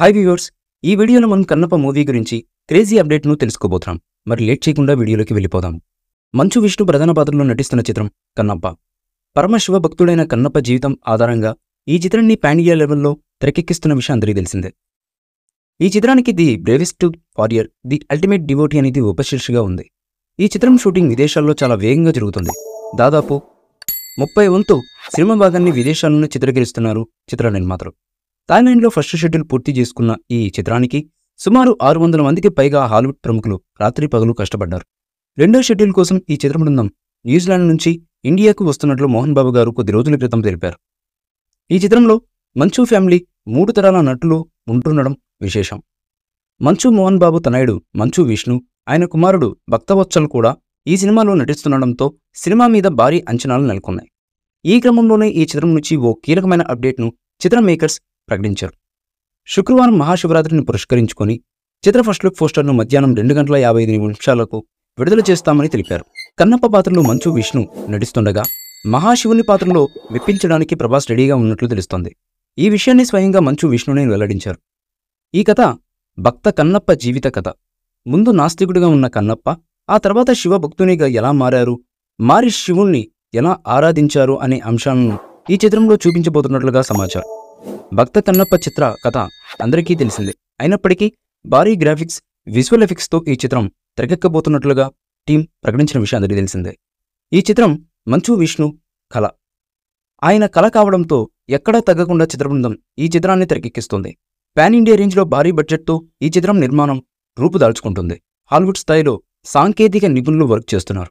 hi viewers ఈ వీడియోలో మనం కన్నప్ప మూవీ గురించి క్రేజీ అప్డేట్ను తెలుసుకోబోతున్నాం మరి లేట్ చేయకుండా వీడియోలోకి వెళ్ళిపోదాం మంచు విష్ణు ప్రధాన పాత్రలో నటిస్తున్న చిత్రం కన్నప్ప పరమశివ భక్తుడైన కన్నప్ప జీవితం ఆధారంగా ఈ చిత్రాన్ని పాండియా లెవెల్లో తెరకెక్కిస్తున్న విషయం అందరికీ తెలిసిందే ఈ చిత్రానికి the bravest warrior the ultimate devotee అనేది ఉపశీర్షగా ఉంది ఈ చిత్రం షూటింగ్ విదేశాల్లో చాలా వేగంగా జరుగుతుంది దాదాపు ముప్పై వంతు సినిమా భాగాన్ని విదేశాలను చిత్రీకరిస్తున్నారు చిత్ర నిర్మాతలు థాయిలాండ్లో ఫస్ట్ షెడ్యూల్ పూర్తి చేసుకున్న ఈ చిత్రానికి సుమారు ఆరు వందల మందికి పైగా హాలీవుడ్ ప్రముఖులు రాత్రి పగలు కష్టపడ్డారు రెండో షెడ్యూల్ కోసం ఈ చిత్ర బృందం న్యూజిలాండ్ నుంచి ఇండియాకు వస్తున్నట్లు మోహన్ బాబు గారు కొద్ది రోజుల క్రితం తెలిపారు ఈ చిత్రంలో మంచు ఫ్యామిలీ మూడు తరాల నటులు ఉంటుండడం విశేషం మంచు మోహన్ బాబు తనయుడు మంచు విష్ణు ఆయన కుమారుడు భక్తవత్సల్ కూడా ఈ సినిమాలో నటిస్తుండడంతో సినిమా మీద భారీ అంచనాలు నెలకొన్నాయి ఈ క్రమంలోనే ఈ చిత్రం నుంచి ఓ కీలకమైన అప్డేట్ను చిత్ర మేకర్స్ ప్రకటించారు శుక్రవారం మహాశివరాత్రిని పురస్కరించుకొని చిత్ర ఫస్ట్ లుక్ పోస్టర్ను మధ్యాహ్నం రెండు గంటల యాభై ఐదు నిమిషాలకు విడుదల చేస్తామని తెలిపారు కన్నప్ప పాత్రలో మంచు విష్ణు నటిస్తుండగా మహాశివుని పాత్రలో మెప్పించడానికి ప్రభాస్ రెడీగా ఉన్నట్లు తెలుస్తోంది ఈ విషయాన్ని స్వయంగా మంచు విష్ణునే వెల్లడించారు ఈ కథ భక్త కన్నప్ప జీవిత కథ ముందు నాస్తికుడిగా ఉన్న కన్నప్ప ఆ తర్వాత శివ భక్తునిగా ఎలా మారారు మారి శివుణ్ణి ఎలా ఆరాధించారు అనే అంశాలను ఈ చిత్రంలో చూపించబోతున్నట్లుగా సమాచారం భక్త కన్నప్ప చిత్ర కథ అందరికీ తెలిసిందే అయినప్పటికీ భారీ గ్రాఫిక్స్ విజువల్ ఎఫెక్ట్స్తో ఈ చిత్రం తెరకెక్కబోతున్నట్లుగా టీం ప్రకటించిన విషయం అందరికీ తెలిసిందే ఈ చిత్రం మంచు విష్ణు కళ ఆయన కళ కావడంతో ఎక్కడా తగ్గకుండా చిత్రబృందం ఈ చిత్రాన్ని తెరకెక్కిస్తుంది పాన్ ఇండియా రేంజ్లో భారీ బడ్జెట్తో ఈ చిత్రం నిర్మాణం రూపుదాల్చుకుంటుంది హాలీవుడ్ స్థాయిలో సాంకేతిక నిపుణులు వర్క్ చేస్తున్నారు